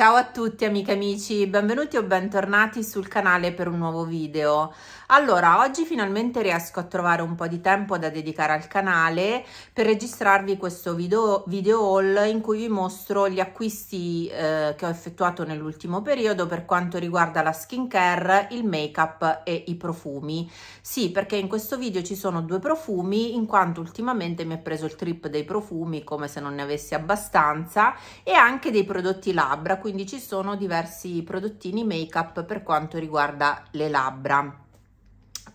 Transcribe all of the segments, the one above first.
Ciao a tutti amiche e amici, benvenuti o bentornati sul canale per un nuovo video. Allora, oggi finalmente riesco a trovare un po' di tempo da dedicare al canale per registrarvi questo video, video haul in cui vi mostro gli acquisti eh, che ho effettuato nell'ultimo periodo per quanto riguarda la skincare, il make-up e i profumi. Sì, perché in questo video ci sono due profumi in quanto ultimamente mi è preso il trip dei profumi come se non ne avessi abbastanza e anche dei prodotti labbra, quindi ci sono diversi prodottini make up per quanto riguarda le labbra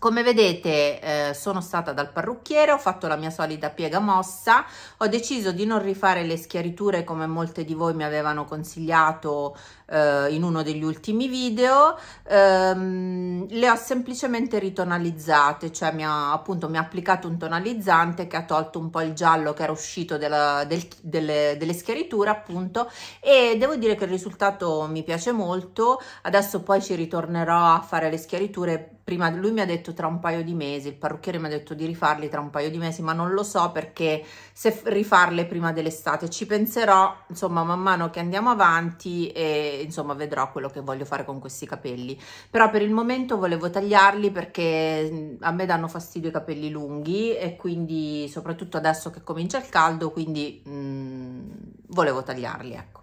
come vedete eh, sono stata dal parrucchiere, ho fatto la mia solita piega mossa, ho deciso di non rifare le schiariture come molte di voi mi avevano consigliato eh, in uno degli ultimi video ehm, le ho semplicemente ritonalizzate cioè mi ha appunto mi ha applicato un tonalizzante che ha tolto un po' il giallo che era uscito della, del, delle, delle schiariture appunto e devo dire che il risultato mi piace molto adesso poi ci ritornerò a fare le schiariture prima lui mi ha detto tra un paio di mesi il parrucchiere mi ha detto di rifarli tra un paio di mesi ma non lo so perché se rifarle prima dell'estate ci penserò insomma man mano che andiamo avanti e insomma vedrò quello che voglio fare con questi capelli però per il momento volevo tagliarli perché mm, a me danno fastidio i capelli lunghi e quindi soprattutto adesso che comincia il caldo quindi mm, volevo tagliarli ecco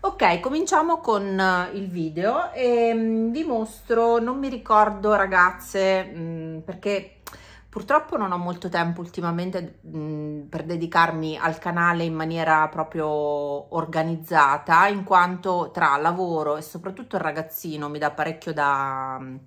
Ok, cominciamo con eh, il video e mm, vi mostro, non mi ricordo ragazze, mm, perché Purtroppo non ho molto tempo ultimamente mh, per dedicarmi al canale in maniera proprio organizzata, in quanto tra lavoro e soprattutto il ragazzino mi dà parecchio da... Mh,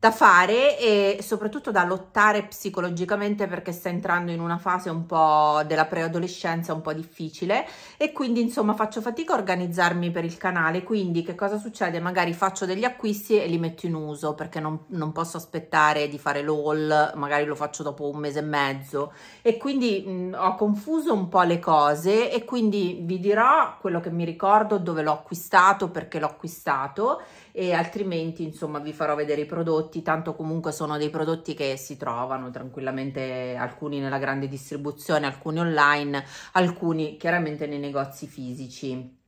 da fare e soprattutto da lottare psicologicamente perché sta entrando in una fase un po' della preadolescenza un po' difficile e quindi insomma faccio fatica a organizzarmi per il canale quindi che cosa succede magari faccio degli acquisti e li metto in uso perché non, non posso aspettare di fare l'all magari lo faccio dopo un mese e mezzo e quindi mh, ho confuso un po' le cose e quindi vi dirò quello che mi ricordo dove l'ho acquistato perché l'ho acquistato e altrimenti insomma vi farò vedere i prodotti tanto comunque sono dei prodotti che si trovano tranquillamente alcuni nella grande distribuzione alcuni online alcuni chiaramente nei negozi fisici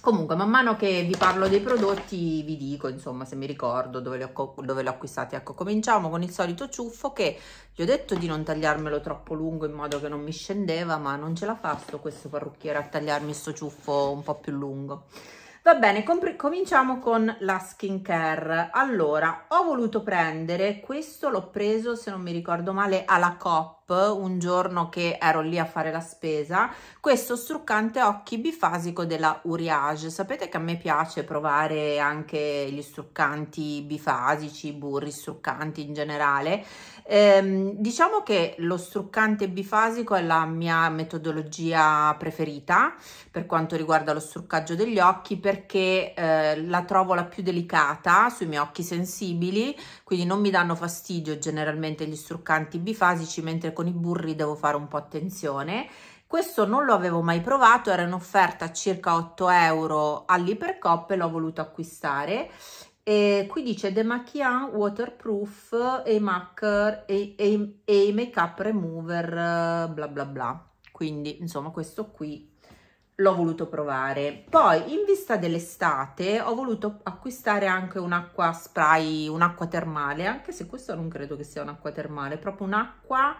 comunque man mano che vi parlo dei prodotti vi dico insomma se mi ricordo dove li ho, dove li ho acquistati ecco cominciamo con il solito ciuffo che gli ho detto di non tagliarmelo troppo lungo in modo che non mi scendeva ma non ce la faccio questo parrucchiere a tagliarmi questo ciuffo un po' più lungo Va bene, cominciamo con la skincare. Allora, ho voluto prendere, questo l'ho preso se non mi ricordo male alla COP pop un giorno che ero lì a fare la spesa, questo struccante occhi bifasico della Uriage. Sapete che a me piace provare anche gli struccanti bifasici, burri struccanti in generale. Ehm, diciamo che lo struccante bifasico è la mia metodologia preferita per quanto riguarda lo struccaggio degli occhi perché eh, la trovo la più delicata sui miei occhi sensibili, quindi non mi danno fastidio generalmente gli struccanti bifasici, mentre con i burri devo fare un po' attenzione. Questo non lo avevo mai provato, era in offerta a circa 8 euro all'ipercop e l'ho voluto acquistare. E qui dice De Maquillan Waterproof e e, e, Make Up Remover bla bla bla. Quindi insomma questo qui l'ho voluto provare. Poi in vista dell'estate ho voluto acquistare anche un'acqua spray, un'acqua termale, anche se questo non credo che sia un'acqua termale, proprio un'acqua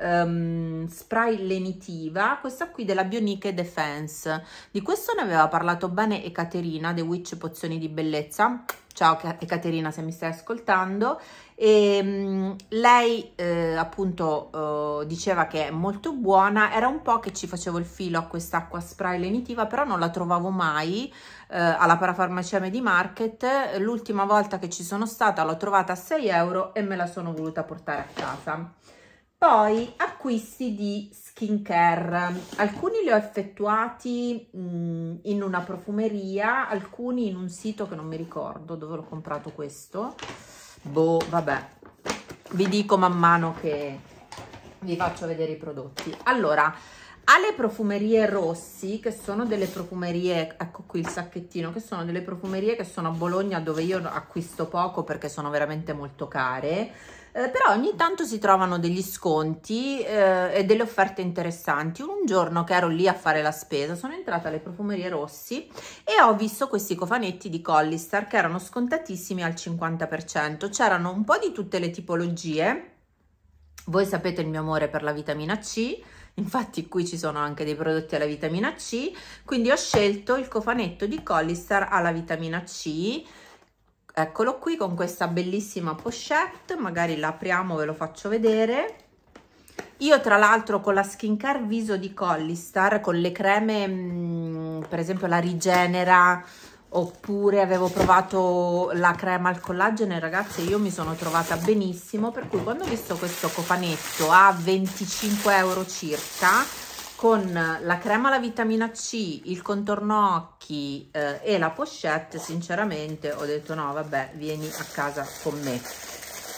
um, spray lenitiva, questa qui della Bionique Defense. Di questo ne aveva parlato bene Ecaterina, The Witch Pozioni di Bellezza. Ciao Ecaterina se mi stai ascoltando. E, um, lei eh, appunto eh, diceva che è molto buona, era un po' che ci facevo il filo a quest'acqua spray lenitiva, però non la trovavo mai eh, alla parafarmacia Medimarket. L'ultima volta che ci sono stata l'ho trovata a 6 euro e me la sono voluta portare a casa. Poi acquisti di skincare, alcuni li ho effettuati mh, mm, in una profumeria, alcuni in un sito che non mi ricordo dove l'ho comprato questo, boh vabbè, vi dico man mano che vi faccio vedere i prodotti. Allora, alle profumerie Rossi, che sono delle profumerie, ecco qui il sacchettino, che sono delle profumerie che sono a Bologna dove io acquisto poco perché sono veramente molto care, eh, però ogni tanto si trovano degli sconti eh, e delle offerte interessanti. Un giorno che ero lì a fare la spesa sono entrata alle profumerie Rossi e ho visto questi cofanetti di Collister che erano scontatissimi al 50%, c'erano un po' di tutte le tipologie, voi sapete il mio amore per la vitamina C, infatti qui ci sono anche dei prodotti alla vitamina C, quindi ho scelto il cofanetto di Collister alla vitamina C, eccolo qui con questa bellissima pochette magari la apriamo ve lo faccio vedere io tra l'altro con la skincare viso di Collistar con le creme mh, mm, per esempio la rigenera oppure avevo provato la crema al collagene ragazzi io mi sono trovata benissimo per cui quando ho visto questo cofanetto a 25 euro circa con la crema alla vitamina C, il contorno occhi eh, e la pochette, sinceramente ho detto no, vabbè, vieni a casa con me.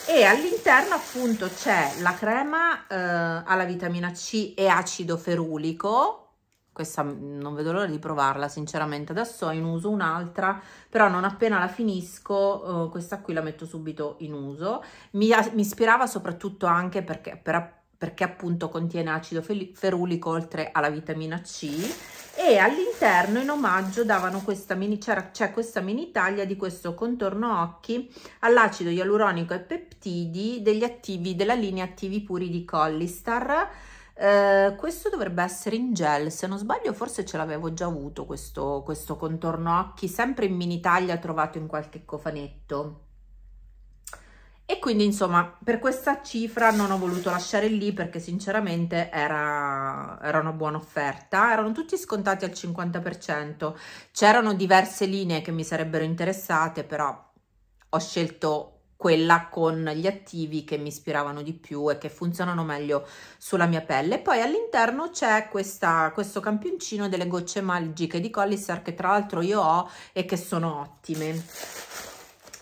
E all'interno appunto c'è la crema eh, alla vitamina C e acido ferulico, questa non vedo l'ora di provarla sinceramente, adesso ho in uso un'altra, però non appena la finisco eh, questa qui la metto subito in uso. Mi, mi ispirava soprattutto anche perché per appunto perché appunto contiene acido ferulico oltre alla vitamina C e all'interno in omaggio davano questa mini c'è questa mini taglia di questo contorno occhi all'acido ialuronico e peptidi degli attivi della linea attivi puri di Collistar eh, questo dovrebbe essere in gel, se non sbaglio forse ce l'avevo già avuto questo, questo contorno occhi, sempre in mini taglia trovato in qualche cofanetto e quindi insomma per questa cifra non ho voluto lasciare lì perché sinceramente era, era una buona offerta erano tutti scontati al 50% c'erano diverse linee che mi sarebbero interessate però ho scelto quella con gli attivi che mi ispiravano di più e che funzionano meglio sulla mia pelle poi all'interno c'è questo campioncino delle gocce magiche di Collister che tra l'altro io ho e che sono ottime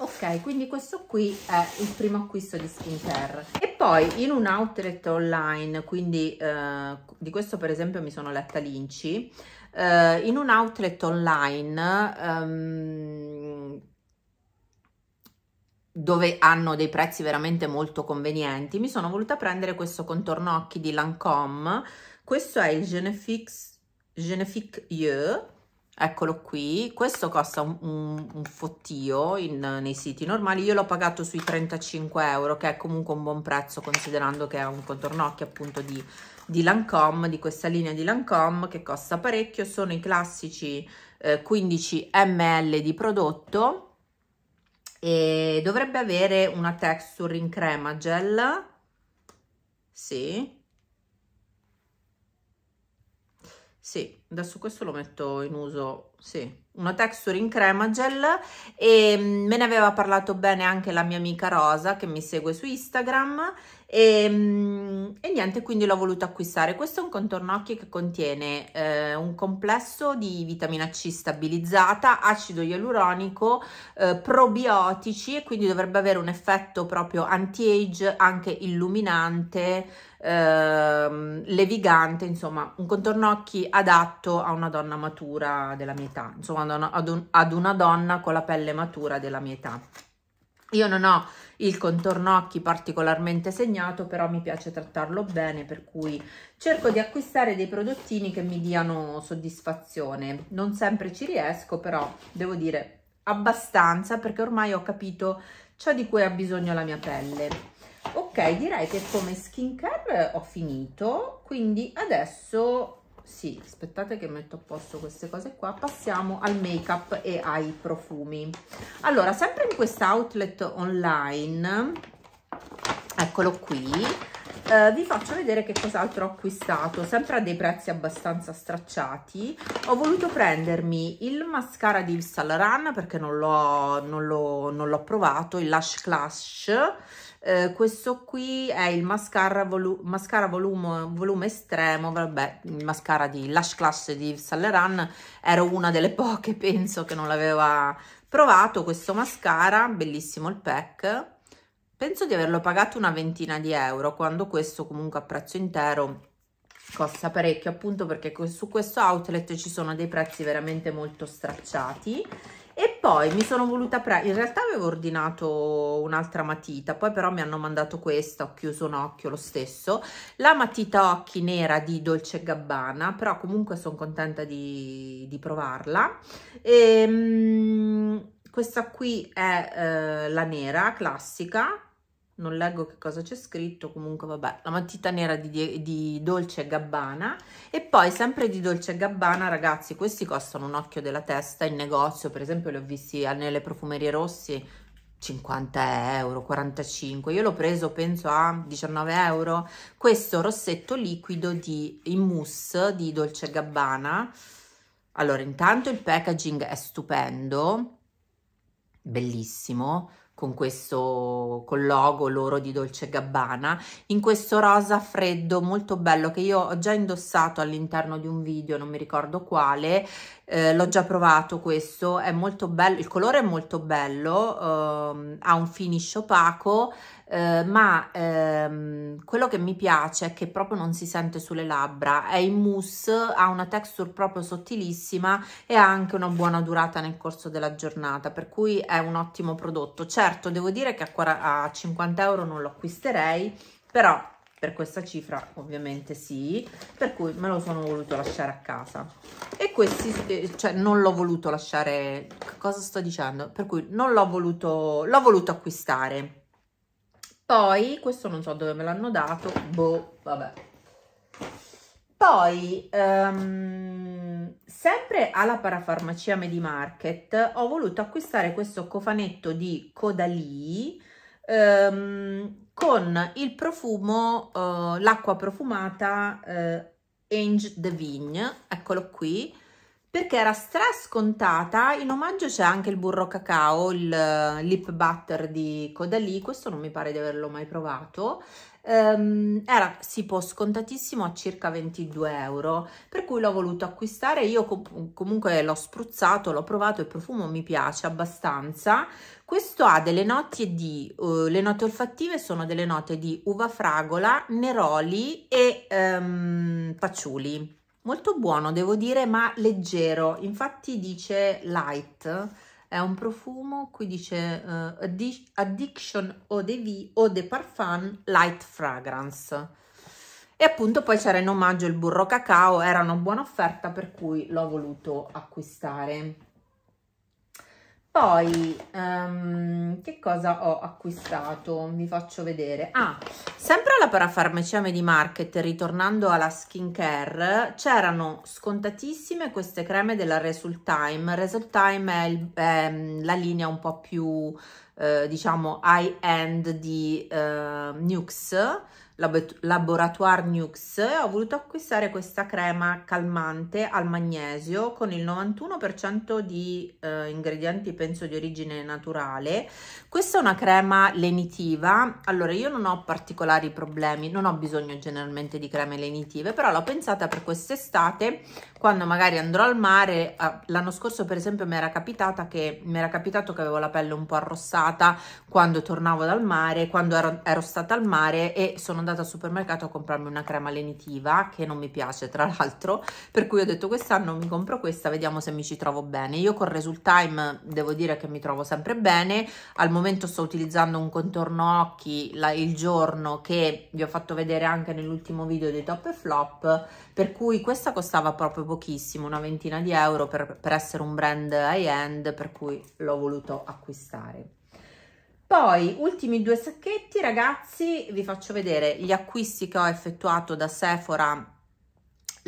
ok quindi questo qui è il primo acquisto di skincare e poi in un outlet online quindi eh, di questo per esempio mi sono letta l'inci eh, in un outlet online ehm, dove hanno dei prezzi veramente molto convenienti mi sono voluta prendere questo contorno occhi di Lancome questo è il Genefix Genefic Yeux eccolo qui questo costa un, un, un fottio in, nei siti normali io l'ho pagato sui 35 euro che è comunque un buon prezzo considerando che è un contornocchio appunto di, di Lancome di questa linea di Lancome che costa parecchio sono i classici eh, 15 ml di prodotto e dovrebbe avere una texture in crema gel sì adesso questo lo metto in uso, sì, una texture in crema gel e mm, me ne aveva parlato bene anche la mia amica Rosa che mi segue su Instagram e, ehm, e, niente quindi l'ho voluto acquistare questo è un contorno occhi che contiene eh, un complesso di vitamina C stabilizzata acido ialuronico eh, probiotici e quindi dovrebbe avere un effetto proprio anti-age anche illuminante eh, levigante insomma un contorno occhi adatto a una donna matura della mia età insomma ad un, ad una donna con la pelle matura della mia età io non ho il contorno occhi particolarmente segnato, però mi piace trattarlo bene, per cui cerco di acquistare dei prodottini che mi diano soddisfazione. Non sempre ci riesco, però devo dire abbastanza, perché ormai ho capito ciò di cui ha bisogno la mia pelle. Ok, direi che come skincare ho finito, quindi adesso sì aspettate che metto a posto queste cose qua passiamo al make up e ai profumi allora sempre in questa outlet online eccolo qui eh, vi faccio vedere che cos'altro ho acquistato sempre a dei prezzi abbastanza stracciati ho voluto prendermi il mascara di Yves Saint perché non l'ho provato il Lash Clash eh, questo qui è il mascara, volu mascara volume, volume estremo, vabbè, il mascara di Lash Clash di Salleran, ero una delle poche, penso, che non l'aveva provato questo mascara, bellissimo il pack, penso di averlo pagato una ventina di euro, quando questo comunque a prezzo intero costa parecchio appunto perché su questo outlet ci sono dei prezzi veramente molto stracciati e poi mi sono voluta prendere, in realtà avevo ordinato un'altra matita, poi però mi hanno mandato questa, ho chiuso un occhio lo stesso, la matita occhi nera di Dolce Gabbana, però comunque sono contenta di, di provarla, e, ehm, mh, questa qui è eh, la nera classica, non leggo che cosa c'è scritto, comunque vabbè, la matita nera di, di Dolce Gabbana e poi sempre di Dolce Gabbana, ragazzi, questi costano un occhio della testa in negozio, per esempio li ho visti nelle profumerie rossi, 50 euro, 45, io l'ho preso penso a 19 euro, questo rossetto liquido di, in mousse di Dolce Gabbana, allora intanto il packaging è stupendo, bellissimo, con questo col logo loro di Dolce Gabbana in questo rosa freddo molto bello che io ho già indossato all'interno di un video non mi ricordo quale eh, l'ho già provato questo è molto bello il colore è molto bello ehm, ha un finish opaco eh, ma ehm, quello che mi piace è che proprio non si sente sulle labbra, è in mousse, ha una texture proprio sottilissima e ha anche una buona durata nel corso della giornata, per cui è un ottimo prodotto. Certo, devo dire che a 50 euro non lo acquisterei, però per questa cifra ovviamente sì, per cui me lo sono voluto lasciare a casa. E questi, eh, cioè non l'ho voluto lasciare, cosa sto dicendo? Per cui non l'ho voluto, l'ho voluto acquistare. Poi, questo non so dove me l'hanno dato, boh, vabbè. Poi, um, sempre alla parafarmacia Medimarket, ho voluto acquistare questo cofanetto di Codalì um, ehm, con il profumo, uh, l'acqua profumata uh, Ange de Vigne, eccolo qui, perché era stra scontata, In omaggio c'è anche il burro cacao, il eh, lip butter di Codalì, questo non mi pare di averlo mai provato. Um, era si può scontatissimo a circa 22 euro, per cui l'ho voluto acquistare. Io com comunque l'ho spruzzato, l'ho provato, il profumo mi piace abbastanza. Questo ha delle note di, uh, le note olfattive sono delle note di uva fragola, neroli e um, ehm, paciuli molto buono devo dire ma leggero infatti dice light è un profumo qui dice uh, addiction eau de vie eau de parfum light fragrance e appunto poi c'era in omaggio il burro cacao era una buona offerta per cui l'ho voluto acquistare poi, um, che cosa ho acquistato? Vi faccio vedere. Ah, sempre alla parafarmacia Medimarket, ritornando alla skincare, c'erano scontatissime queste creme della Result Time. Result Time è, il, è ehm, la linea un po' più eh, diciamo high-end di eh, Nux, lab Laboratoire Nux, ho voluto acquistare questa crema calmante al magnesio con il 91% di eh, ingredienti penso di origine naturale. Questa è una crema lenitiva, allora io non ho particolari problemi, non ho bisogno generalmente di creme lenitive, però l'ho pensata per quest'estate quando magari andrò al mare, l'anno scorso per esempio mi era, che, mi era capitato che avevo la pelle un po' arrossata quando tornavo dal mare, quando ero, ero, stata al mare e sono andata al supermercato a comprarmi una crema lenitiva che non mi piace tra l'altro, per cui ho detto quest'anno mi compro questa, vediamo se mi ci trovo bene. Io con Result Time devo dire che mi trovo sempre bene, al momento sto utilizzando un contorno occhi la, il giorno che vi ho fatto vedere anche nell'ultimo video dei top e flop, per cui questa costava proprio pochissimo, una ventina di euro per, per essere un brand high-end, per cui l'ho voluto acquistare. Poi, ultimi due sacchetti, ragazzi, vi faccio vedere gli acquisti che ho effettuato da Sephora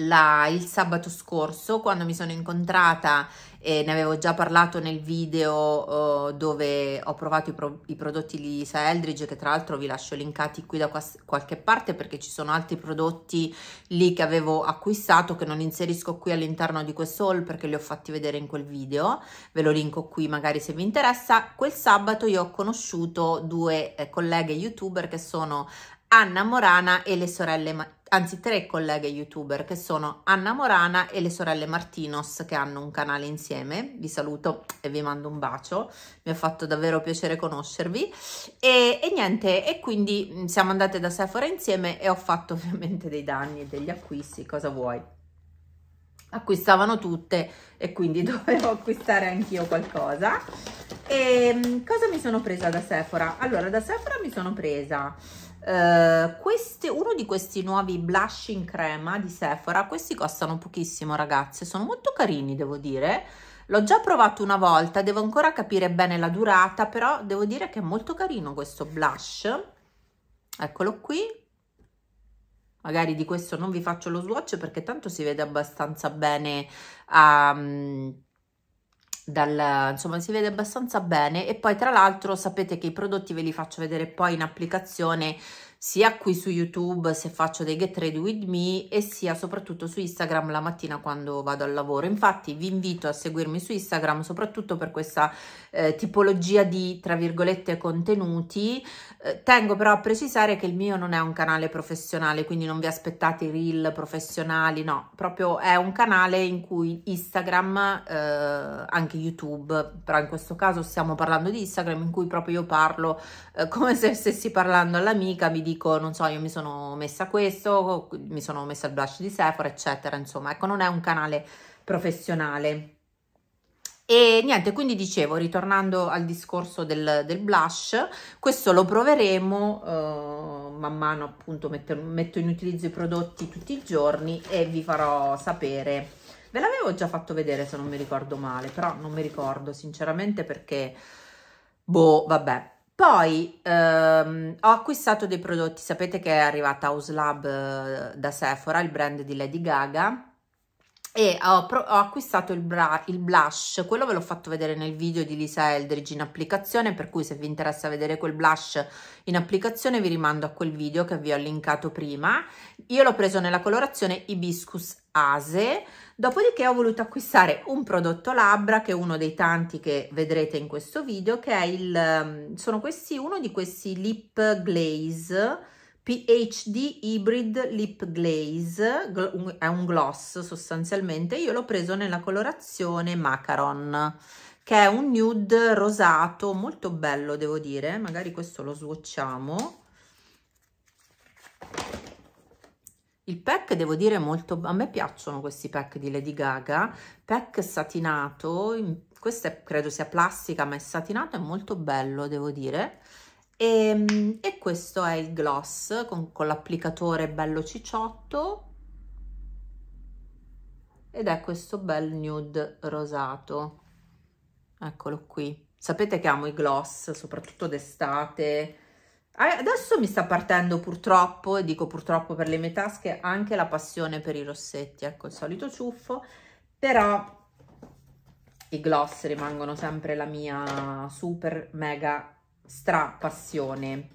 la, il sabato scorso quando mi sono incontrata e ne avevo già parlato nel video uh, dove ho provato i, pro, i, prodotti Lisa Eldridge che tra l'altro vi lascio linkati qui da quas, qualche parte perché ci sono altri prodotti lì che avevo acquistato che non inserisco qui all'interno di questo haul perché li ho fatti vedere in quel video ve lo linko qui magari se vi interessa quel sabato io ho conosciuto due eh, colleghe youtuber che sono Anna Morana e le sorelle Ma anzi tre colleghe youtuber che sono Anna Morana e le sorelle Martinos che hanno un canale insieme. Vi saluto e vi mando un bacio, mi ha fatto davvero piacere conoscervi e, e niente, e quindi mm, siamo andate da Sephora insieme e ho fatto ovviamente dei danni e degli acquisti, cosa vuoi? Acquistavano tutte e quindi dovevo acquistare anch'io qualcosa. E ehm, cosa mi sono presa da Sephora? Allora, da Sephora mi sono presa Uh, eh, queste, uno di questi nuovi blush in crema di Sephora, questi costano pochissimo ragazze, sono molto carini devo dire, l'ho già provato una volta, devo ancora capire bene la durata, però devo dire che è molto carino questo blush, eccolo qui, magari di questo non vi faccio lo swatch perché tanto si vede abbastanza bene a... Um, ehm, dal, insomma si vede abbastanza bene e poi tra l'altro sapete che i prodotti ve li faccio vedere poi in applicazione sia qui su YouTube se faccio dei get ready with me e sia soprattutto su Instagram la mattina quando vado al lavoro. Infatti vi invito a seguirmi su Instagram soprattutto per questa eh, tipologia di tra virgolette contenuti. Eh, tengo però a precisare che il mio non è un canale professionale, quindi non vi aspettate reel professionali, no, proprio è un canale in cui Instagram, eh, anche YouTube, però in questo caso stiamo parlando di Instagram in cui proprio io parlo eh, come se stessi parlando all'amica, mi dico dico non so io mi sono messa questo, mi sono messa il blush di Sephora eccetera insomma ecco non è un canale professionale e niente, quindi dicevo, ritornando al discorso del, del blush, questo lo proveremo eh, man mano appunto metto, metto, in utilizzo i prodotti tutti i giorni e vi farò sapere. Ve l'avevo già fatto vedere se non mi ricordo male, però non mi ricordo sinceramente perché, boh, vabbè. Poi ehm, ho acquistato dei prodotti, sapete che è arrivata House Lab eh, da Sephora, il brand di Lady Gaga, e ho, ho acquistato il, bra, il, blush, quello ve l'ho fatto vedere nel video di Lisa Eldridge in applicazione, per cui se vi interessa vedere quel blush in applicazione vi rimando a quel video che vi ho linkato prima. Io l'ho preso nella colorazione Hibiscus Ase, Dopodiché ho voluto acquistare un prodotto labbra, che è uno dei tanti che vedrete in questo video, che è il, ehm, sono questi, uno di questi lip glaze, PhD Hybrid Lip Glaze, è un gloss sostanzialmente, io l'ho preso nella colorazione Macaron, che è un nude rosato, molto bello devo dire, magari questo lo swatchiamo, Il pack devo dire molto, a me piacciono questi pack di Lady Gaga, pack satinato, questo è, credo sia plastica ma è satinato, è molto bello devo dire. E, ehm, e questo è il gloss con, con l'applicatore bello cicciotto ed è questo bel nude rosato. Eccolo qui. Sapete che amo i gloss, soprattutto d'estate, Adesso mi sta partendo purtroppo, e dico purtroppo per le mie tasche, anche la passione per i rossetti, ecco il solito ciuffo, però i gloss rimangono sempre la mia super mega stra passione.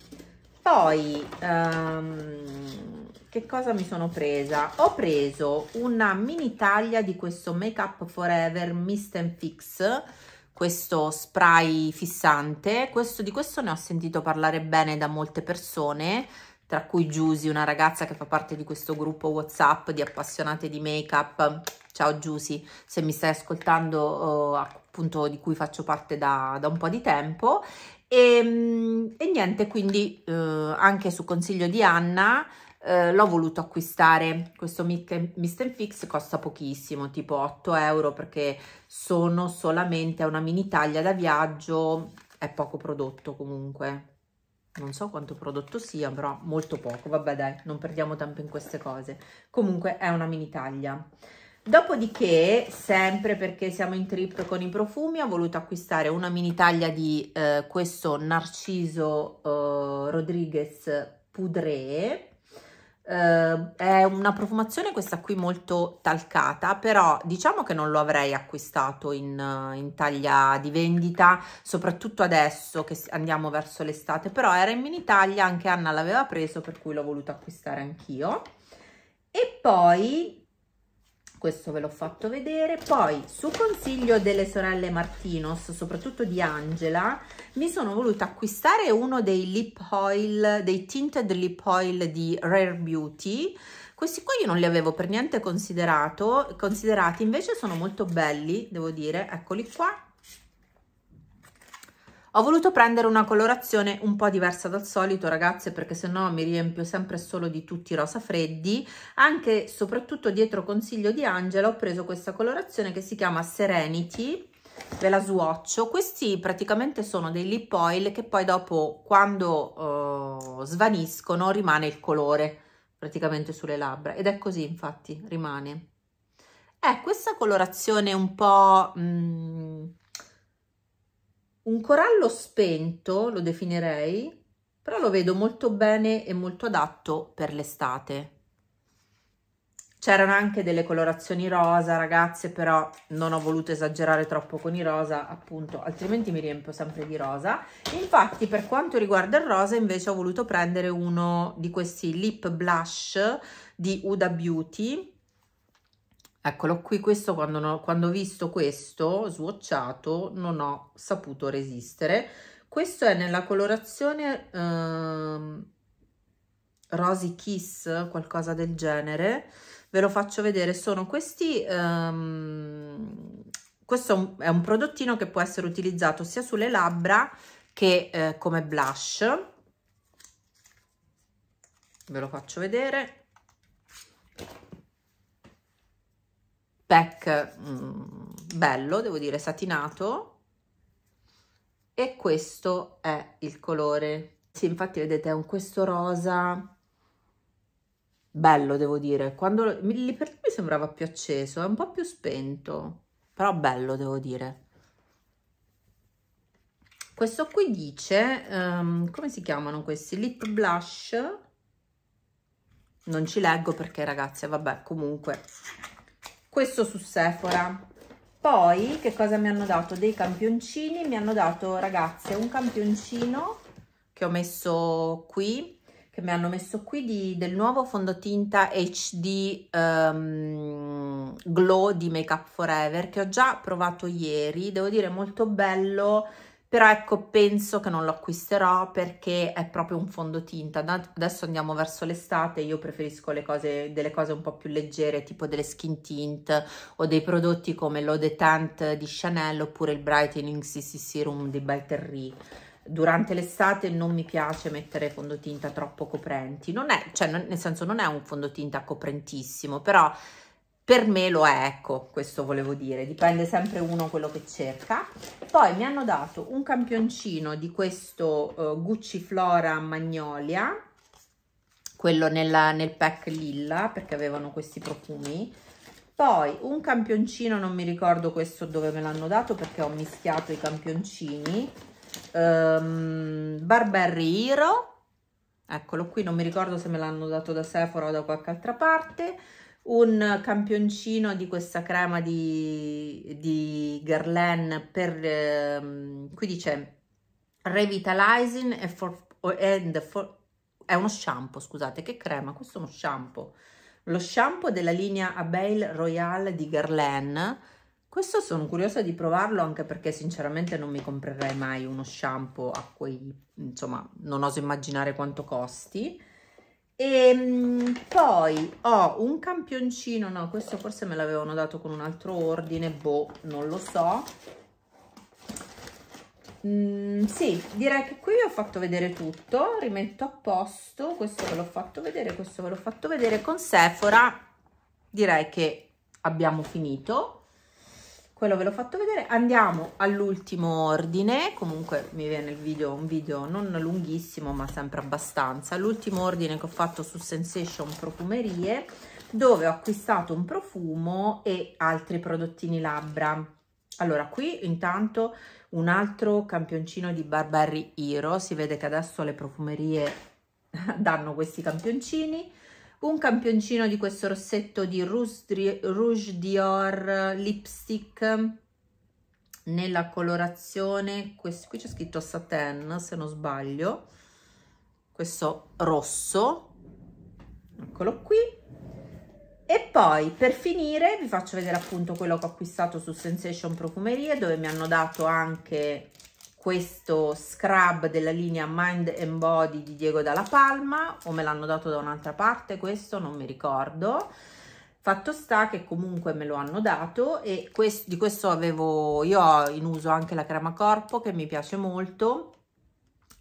Poi, um, che cosa mi sono presa? Ho preso una mini taglia di questo Make Up Forever Mist and Fix, questo spray fissante. Questo, di questo ne ho sentito parlare bene da molte persone, tra cui Giusy, una ragazza che fa parte di questo gruppo WhatsApp di appassionate di make-up. Ciao Giusy, se mi stai ascoltando, eh, appunto di cui faccio parte da, da un po' di tempo. E, ehm, e niente, quindi eh, anche su consiglio di Anna eh, l'ho voluto acquistare questo Mist Fix costa pochissimo tipo 8 euro perché sono solamente una mini taglia da viaggio è poco prodotto comunque non so quanto prodotto sia però molto poco vabbè dai non perdiamo tempo in queste cose comunque è una mini taglia Dopodiché, sempre perché siamo in trip con i profumi, ho voluto acquistare una mini taglia di eh, questo Narciso eh, Rodriguez Pudré Uh, è una profumazione questa qui molto talcata, però diciamo che non lo avrei acquistato in, in taglia di vendita, soprattutto adesso che andiamo verso l'estate, però era in mini taglia, anche Anna l'aveva preso, per cui l'ho voluto acquistare anch'io. E poi questo ve l'ho fatto vedere poi su consiglio delle sorelle Martinos soprattutto di Angela mi sono voluta acquistare uno dei lip oil dei tinted lip oil di Rare Beauty questi qua io non li avevo per niente considerato considerati invece sono molto belli devo dire eccoli qua ho voluto prendere una colorazione un po' diversa dal solito ragazze perché sennò mi riempio sempre solo di tutti i rosa freddi. Anche soprattutto dietro consiglio di Angela ho preso questa colorazione che si chiama Serenity ve la swatcho questi praticamente sono dei lip oil che poi dopo quando eh, svaniscono rimane il colore praticamente sulle labbra ed è così infatti rimane è eh, questa colorazione un po' mh, mm, un corallo spento, lo definirei, però lo vedo molto bene e molto adatto per l'estate. C'erano anche delle colorazioni rosa, ragazze, però non ho voluto esagerare troppo con i rosa, appunto, altrimenti mi riempio sempre di rosa. Infatti, per quanto riguarda il rosa, invece ho voluto prendere uno di questi lip blush di Uda Beauty, Eccolo qui, questo quando, ho, quando ho visto questo swatchato non ho saputo resistere. Questo è nella colorazione ehm, Rosy Kiss, qualcosa del genere. Ve lo faccio vedere, sono questi... Ehm, questo è un, prodottino che può essere utilizzato sia sulle labbra che eh, come blush. Ve lo faccio vedere pack mh, mm, bello, devo dire satinato e questo è il colore. Sì, infatti vedete è un questo rosa bello, devo dire. Quando lì mi sembrava più acceso, è un po' più spento, però bello, devo dire. Questo qui dice, um, come si chiamano questi? Lip blush. Non ci leggo perché ragazze, vabbè, comunque questo su Sephora poi che cosa mi hanno dato dei campioncini mi hanno dato ragazze un campioncino che ho messo qui che mi hanno messo qui di, del nuovo fondotinta HD um, ehm, Glow di Make Up Forever che ho già provato ieri, devo dire molto bello, però ecco penso che non lo acquisterò perché è proprio un fondotinta adesso andiamo verso l'estate io preferisco le cose delle cose un po' più leggere tipo delle skin tint o dei prodotti come l'Odetant di Chanel oppure il Brightening CC Serum di By durante l'estate non mi piace mettere fondotinta troppo coprenti non è, cioè, nel senso non è un fondotinta coprentissimo però per me lo è, ecco, questo volevo dire, dipende sempre uno quello che cerca. Poi mi hanno dato un campioncino di questo uh, Gucci Flora Magnolia, quello nella, nel pack lilla, perché avevano questi profumi. Poi un campioncino, non mi ricordo questo dove me l'hanno dato perché ho mischiato i campioncini, um, Barberry Hero, eccolo qui, non mi ricordo se me l'hanno dato da Sephora o da qualche altra parte, un campioncino di questa crema di, di Guerlain per, ehm, qui dice Revitalizing e for, and for, è uno shampoo, scusate, che crema? Questo è uno shampoo. Lo shampoo della linea Abel Royale di Guerlain. Questo sono curiosa di provarlo anche perché sinceramente non mi comprerei mai uno shampoo a quei, insomma, non oso immaginare quanto costi e ehm, poi ho un campioncino no questo forse me l'avevano dato con un altro ordine boh non lo so Mm, sì, direi che qui ho fatto vedere tutto, rimetto a posto, questo ve l'ho fatto vedere, questo ve l'ho fatto vedere con Sephora, direi che abbiamo finito quello ve l'ho fatto vedere. Andiamo all'ultimo ordine, comunque mi viene il video, un video non lunghissimo ma sempre abbastanza. L'ultimo ordine che ho fatto su Sensation Profumerie dove ho acquistato un profumo e altri prodottini labbra. Allora, qui intanto un altro campioncino di Barbary Hero, si vede che adesso le profumerie danno questi campioncini un campioncino di questo rossetto di Rouge Dior Lipstick nella colorazione, questo qui c'è scritto satin se non sbaglio, questo rosso, eccolo qui, e poi per finire vi faccio vedere appunto quello che ho acquistato su Sensation Profumerie dove mi hanno dato anche questo scrub della linea Mind and Body di Diego Dalla Palma o me l'hanno dato da un'altra parte questo non mi ricordo fatto sta che comunque me lo hanno dato e questo, di questo avevo io ho in uso anche la crema corpo che mi piace molto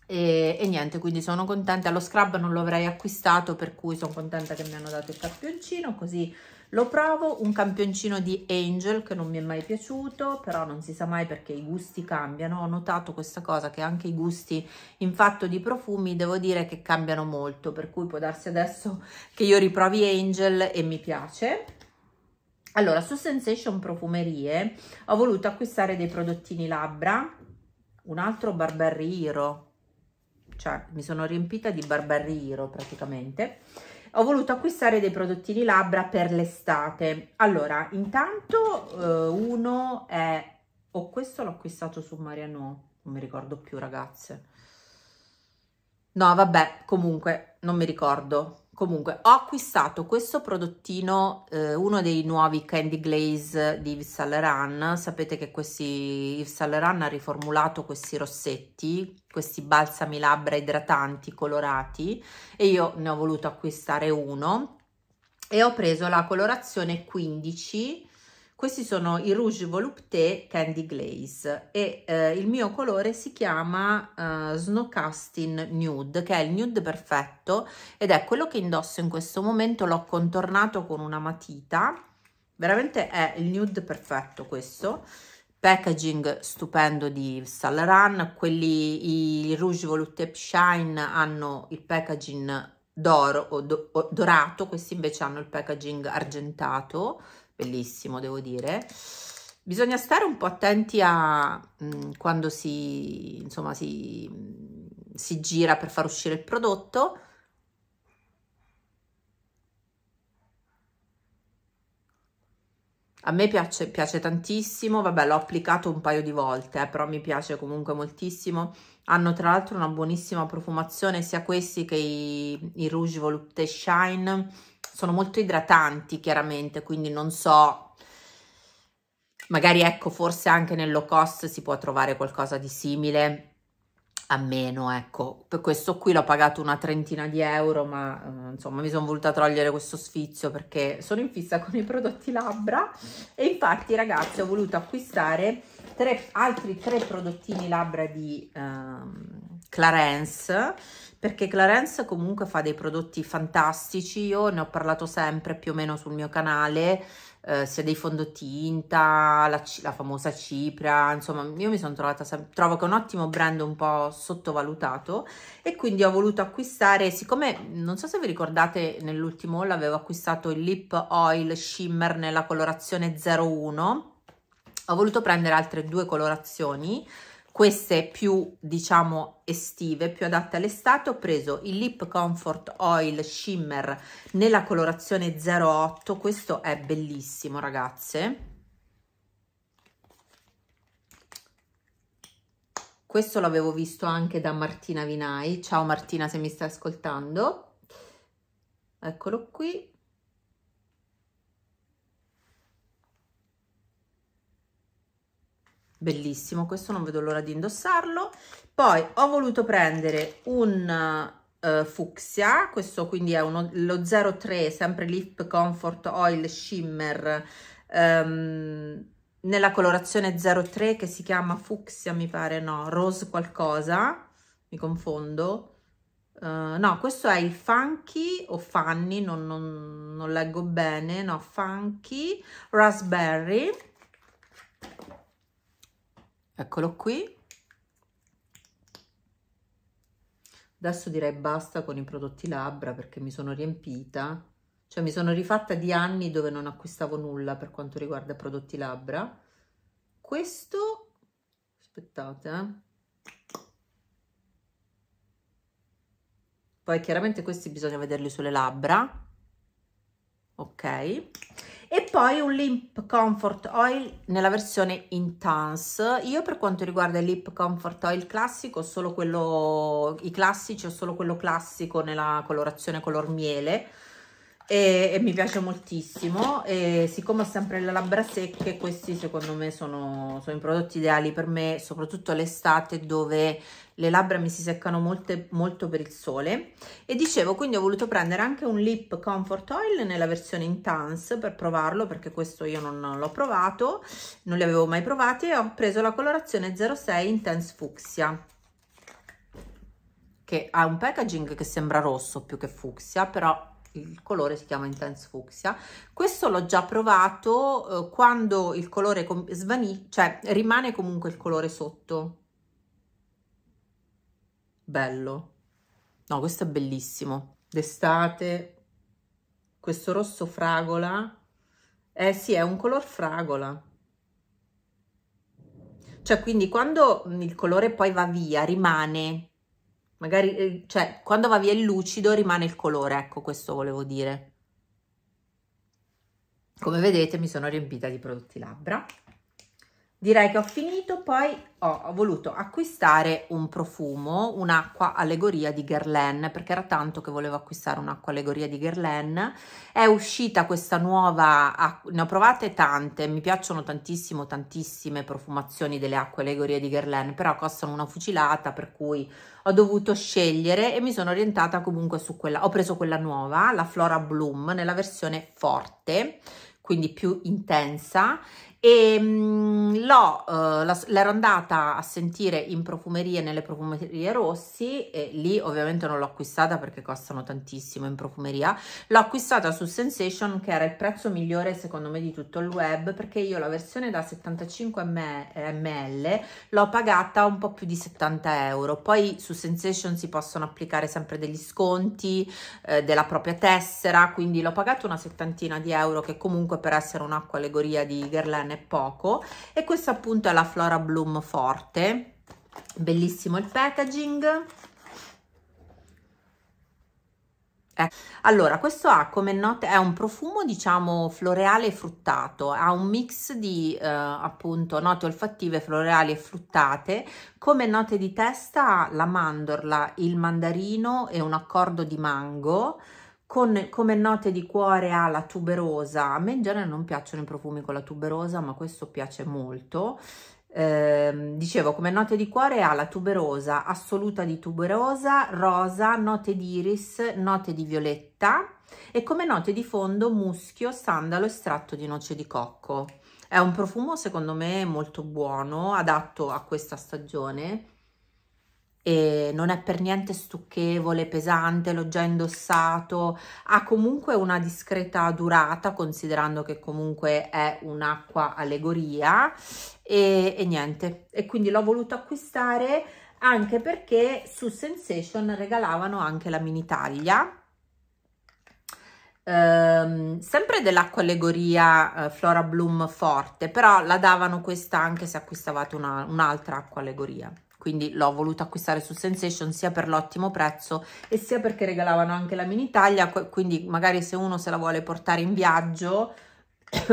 e, e niente quindi sono contenta lo scrub non l'avrei acquistato per cui sono contenta che mi hanno dato il cappioncino così lo provo, un campioncino di Angel che non mi è mai piaciuto, però non si sa mai perché i gusti cambiano. Ho notato questa cosa che anche i gusti in fatto di profumi devo dire che cambiano molto, per cui può darsi adesso che io riprovi Angel e mi piace. Allora, su Sensation Profumerie ho voluto acquistare dei prodottini labbra, un altro Barberry Hero, cioè mi sono riempita di Barberry Hero praticamente, ho voluto acquistare dei prodotti di labbra per l'estate. Allora, intanto eh, uno è... o oh, questo l'ho acquistato su Mariano, non mi ricordo più ragazze. No, vabbè, comunque, non mi ricordo. Comunque, ho acquistato questo prodottino, eh, uno dei nuovi Candy Glaze di Yves Saint Laurent. Sapete che questi Yves Saint Laurent ha riformulato questi rossetti questi balsami labbra idratanti colorati e io ne ho voluto acquistare uno e ho preso la colorazione 15 questi sono i Rouge Volupté Candy Glaze e eh, il mio colore si chiama eh, Snow Casting Nude che è il nude perfetto ed è quello che indosso in questo momento l'ho contornato con una matita veramente è il nude perfetto questo packaging stupendo di Salaran, quelli i Rouge Volute Shine hanno il packaging d'oro o, do, o, dorato, questi invece hanno il packaging argentato, bellissimo devo dire. Bisogna stare un po' attenti a mh, mm, quando si, insomma, si, mm, si gira per far uscire il prodotto, a me piace, piace tantissimo, vabbè l'ho applicato un paio di volte, eh, però mi piace comunque moltissimo. Hanno tra l'altro una buonissima profumazione sia questi che i, i Rouge Volupté Shine, sono molto idratanti chiaramente, quindi non so, magari ecco forse anche nel low cost si può trovare qualcosa di simile, a meno, ecco. Per questo qui l'ho pagato una trentina di euro, ma eh, insomma mi sono voluta togliere questo sfizio perché sono in fissa con i prodotti labbra e infatti ragazzi ho voluto acquistare tre, altri tre prodottini labbra di ehm, Clarence perché Clarence comunque fa dei prodotti fantastici, io ne ho parlato sempre più o meno sul mio canale eh, sia dei fondotinta, la, la, famosa cipria, insomma io mi sono trovata, trovo che è un ottimo brand un po' sottovalutato e quindi ho voluto acquistare, siccome non so se vi ricordate nell'ultimo haul avevo acquistato il Lip Oil Shimmer nella colorazione 01, ho voluto prendere altre due colorazioni, queste più diciamo estive più adatte all'estate ho preso il lip comfort oil shimmer nella colorazione 08 questo è bellissimo ragazze questo l'avevo visto anche da Martina Vinai ciao Martina se mi stai ascoltando eccolo qui bellissimo, questo non vedo l'ora di indossarlo. Poi ho voluto prendere un uh, fucsia, questo quindi è uno, lo 03, sempre Lip Comfort Oil Shimmer, um, nella colorazione 03 che si chiama fucsia mi pare, no, rose qualcosa, mi confondo. Uh, no, questo è il Funky o Fanny, non, non, non leggo bene, no, Funky Raspberry eccolo qui adesso direi basta con i prodotti labbra perché mi sono riempita cioè mi sono rifatta di anni dove non acquistavo nulla per quanto riguarda prodotti labbra questo aspettate eh Poi chiaramente questi bisogna vederli sulle labbra, ok? e poi un lip comfort oil nella versione intense io per quanto riguarda il lip comfort oil classico solo quello i classici ho solo quello classico nella colorazione color miele e, e, mi piace moltissimo e siccome ho sempre le labbra secche questi secondo me sono, sono i prodotti ideali per me soprattutto l'estate dove le labbra mi si seccano molte, molto per il sole e dicevo quindi ho voluto prendere anche un lip comfort oil nella versione intense per provarlo perché questo io non l'ho provato non li avevo mai provati e ho preso la colorazione 06 intense fucsia che ha un packaging che sembra rosso più che fucsia però il colore si chiama Intense Fucsia. Questo l'ho già provato eh, quando il colore svanisce, cioè rimane comunque il colore sotto. Bello. No, questo è bellissimo. D'estate, questo rosso fragola. Eh sì, è un color fragola. Cioè, quindi quando il colore poi va via, rimane Magari, eh, cioè, quando va via il lucido rimane il colore, ecco, questo volevo dire. Come vedete mi sono riempita di prodotti labbra direi che ho finito poi ho voluto acquistare un profumo un'acqua allegoria di Guerlain perché era tanto che volevo acquistare un'acqua allegoria di Guerlain è uscita questa nuova ne ho provate tante mi piacciono tantissimo tantissime profumazioni delle acque allegoria di Guerlain però costano una fucilata per cui ho dovuto scegliere e mi sono orientata comunque su quella ho preso quella nuova la Flora Bloom nella versione forte quindi più intensa e ehm, mh, l'ho, uh, la, l'ero andata a sentire in profumerie, nelle profumerie Rossi, e lì ovviamente non l'ho acquistata perché costano tantissimo in profumeria, l'ho acquistata su Sensation che era il prezzo migliore secondo me di tutto il web perché io la versione da 75 ml l'ho pagata un po' più di 70 euro, poi su Sensation si possono applicare sempre degli sconti, eh, della propria tessera, quindi l'ho pagata una settantina di euro che comunque per essere un'acqua allegoria di Guerlain bene poco e questa appunto è la Flora Bloom Forte bellissimo il packaging eh. Allora, questo ha come note, è un profumo diciamo floreale e fruttato, ha un mix di eh, appunto note olfattive floreali e fruttate, come note di testa la mandorla, il mandarino e un accordo di mango, con, come note di cuore ha la tuberosa, a me in genere non piacciono i profumi con la tuberosa ma questo piace molto, eh, dicevo come note di cuore ha la tuberosa, assoluta di tuberosa, rosa, note di iris, note di violetta e come note di fondo muschio, sandalo, estratto di noce di cocco. È un profumo secondo me molto buono, adatto a questa stagione e non è per niente stucchevole, pesante, l'ho già indossato, ha comunque una discreta durata considerando che comunque è un'acqua allegoria e, e niente e quindi l'ho voluto acquistare anche perché su Sensation regalavano anche la mini taglia Um, sempre dell'acqua allegoria uh, Flora Bloom forte, però la davano questa anche se acquistavate un'altra un acqua allegoria quindi l'ho voluto acquistare su Sensation sia per l'ottimo prezzo e sia perché regalavano anche la mini taglia, quindi magari se uno se la vuole portare in viaggio,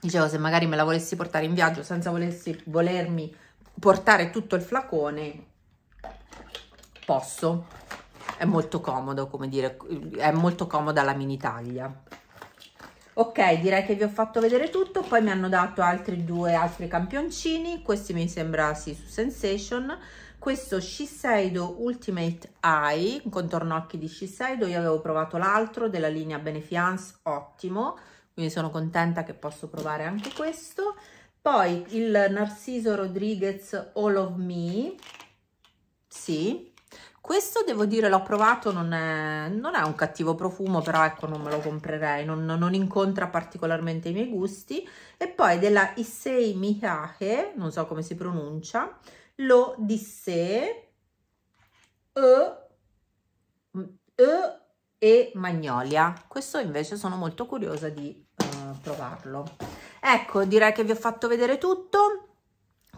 dicevo se magari me la volessi portare in viaggio senza volessi, volermi portare tutto il flacone, posso, è molto comodo come dire, è molto comoda la mini taglia ok direi che vi ho fatto vedere tutto poi mi hanno dato altri due altri campioncini questi mi sembra sì su Sensation questo Shiseido Ultimate Eye un contorno occhi di Shiseido io avevo provato l'altro della linea Benefiance ottimo quindi sono contenta che posso provare anche questo poi il Narciso Rodriguez All of Me sì questo devo dire l'ho provato, non è, non è, un cattivo profumo, però ecco non me lo comprerei, non, non incontra particolarmente i miei gusti. E poi della Issei Mikahe, non so come si pronuncia, lo disse e, e, e Magnolia. Questo invece sono molto curiosa di eh, provarlo. Ecco, direi che vi ho fatto vedere tutto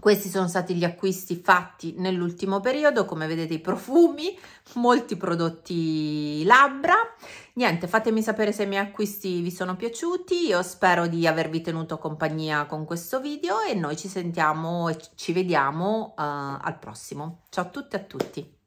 questi sono stati gli acquisti fatti nell'ultimo periodo, come vedete i profumi, molti prodotti labbra. Niente, fatemi sapere se i miei acquisti vi sono piaciuti, io spero di avervi tenuto compagnia con questo video e noi ci sentiamo e ci vediamo uh, al prossimo. Ciao a tutti e a tutti!